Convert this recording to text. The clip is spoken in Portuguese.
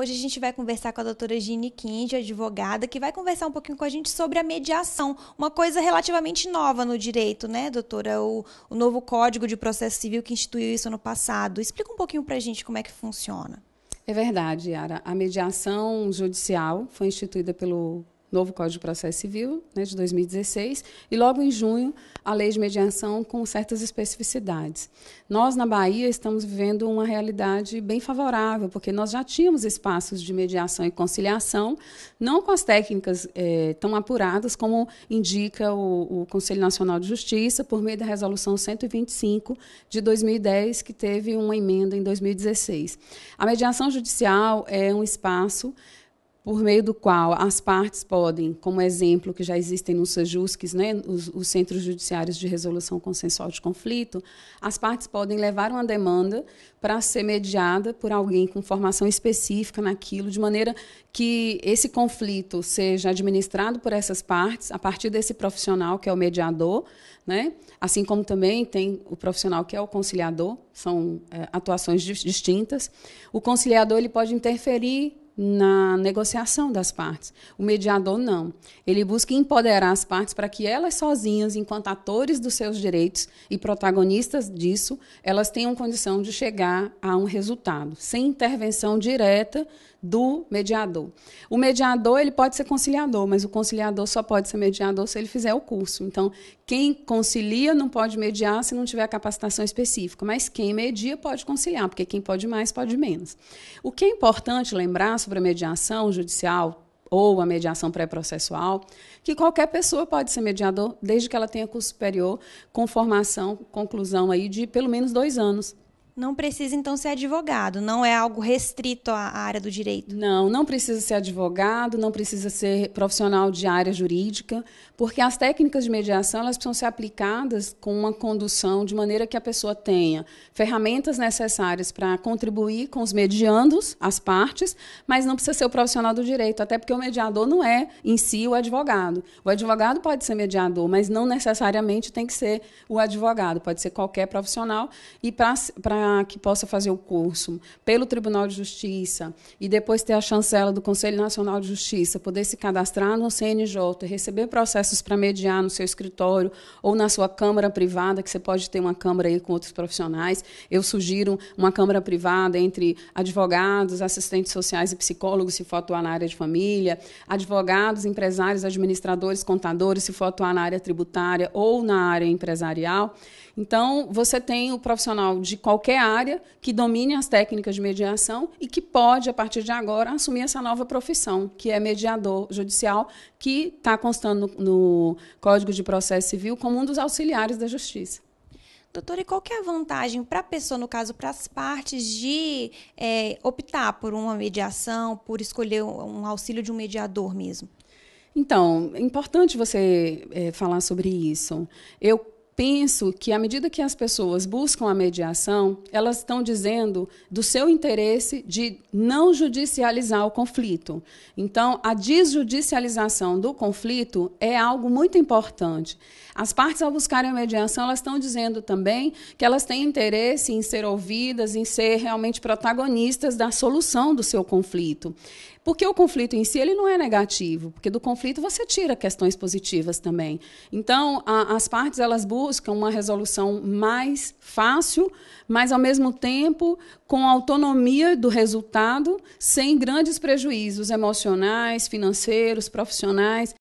Hoje a gente vai conversar com a doutora Gine Kind, advogada, que vai conversar um pouquinho com a gente sobre a mediação, uma coisa relativamente nova no direito, né, doutora? O, o novo Código de Processo Civil que instituiu isso no passado. Explica um pouquinho para a gente como é que funciona. É verdade, Yara. A mediação judicial foi instituída pelo novo Código de Processo Civil, né, de 2016, e logo em junho, a lei de mediação com certas especificidades. Nós, na Bahia, estamos vivendo uma realidade bem favorável, porque nós já tínhamos espaços de mediação e conciliação, não com as técnicas é, tão apuradas como indica o, o Conselho Nacional de Justiça, por meio da Resolução 125 de 2010, que teve uma emenda em 2016. A mediação judicial é um espaço por meio do qual as partes podem, como exemplo que já existem nos sajusques, né, os, os, Centros Judiciários de Resolução Consensual de Conflito, as partes podem levar uma demanda para ser mediada por alguém com formação específica naquilo, de maneira que esse conflito seja administrado por essas partes, a partir desse profissional que é o mediador, né, assim como também tem o profissional que é o conciliador, são é, atuações distintas. O conciliador ele pode interferir na negociação das partes. O mediador não. Ele busca empoderar as partes para que elas sozinhas, enquanto atores dos seus direitos e protagonistas disso, elas tenham condição de chegar a um resultado, sem intervenção direta do mediador. O mediador ele pode ser conciliador, mas o conciliador só pode ser mediador se ele fizer o curso. Então, quem concilia não pode mediar se não tiver capacitação específica, mas quem media pode conciliar, porque quem pode mais pode menos. O que é importante lembrar sobre a mediação judicial ou a mediação pré-processual, que qualquer pessoa pode ser mediador, desde que ela tenha curso superior com formação, conclusão aí de pelo menos dois anos. Não precisa, então, ser advogado, não é algo restrito à área do direito? Não, não precisa ser advogado, não precisa ser profissional de área jurídica, porque as técnicas de mediação elas precisam ser aplicadas com uma condução de maneira que a pessoa tenha ferramentas necessárias para contribuir com os mediandos, as partes, mas não precisa ser o profissional do direito, até porque o mediador não é em si o advogado. O advogado pode ser mediador, mas não necessariamente tem que ser o advogado, pode ser qualquer profissional. E para para que possa fazer o curso pelo Tribunal de Justiça e depois ter a chancela do Conselho Nacional de Justiça, poder se cadastrar no CNJ, receber processos para mediar no seu escritório ou na sua câmara privada, que você pode ter uma câmara aí com outros profissionais. Eu sugiro uma câmara privada entre advogados, assistentes sociais e psicólogos, se for atuar na área de família, advogados, empresários, administradores, contadores, se for atuar na área tributária ou na área empresarial. Então, você tem o profissional de qualquer área que domine as técnicas de mediação e que pode, a partir de agora, assumir essa nova profissão, que é mediador judicial, que está constando no, no Código de Processo Civil como um dos auxiliares da justiça. Doutora, e qual que é a vantagem para a pessoa, no caso, para as partes, de é, optar por uma mediação, por escolher um auxílio de um mediador mesmo? Então, é importante você é, falar sobre isso. Eu penso que à medida que as pessoas buscam a mediação, elas estão dizendo do seu interesse de não judicializar o conflito. Então, a desjudicialização do conflito é algo muito importante. As partes ao buscarem a mediação, elas estão dizendo também que elas têm interesse em ser ouvidas, em ser realmente protagonistas da solução do seu conflito. Porque o conflito em si ele não é negativo, porque do conflito você tira questões positivas também. Então, a, as partes elas bu buscam uma resolução mais fácil, mas ao mesmo tempo com autonomia do resultado, sem grandes prejuízos emocionais, financeiros, profissionais.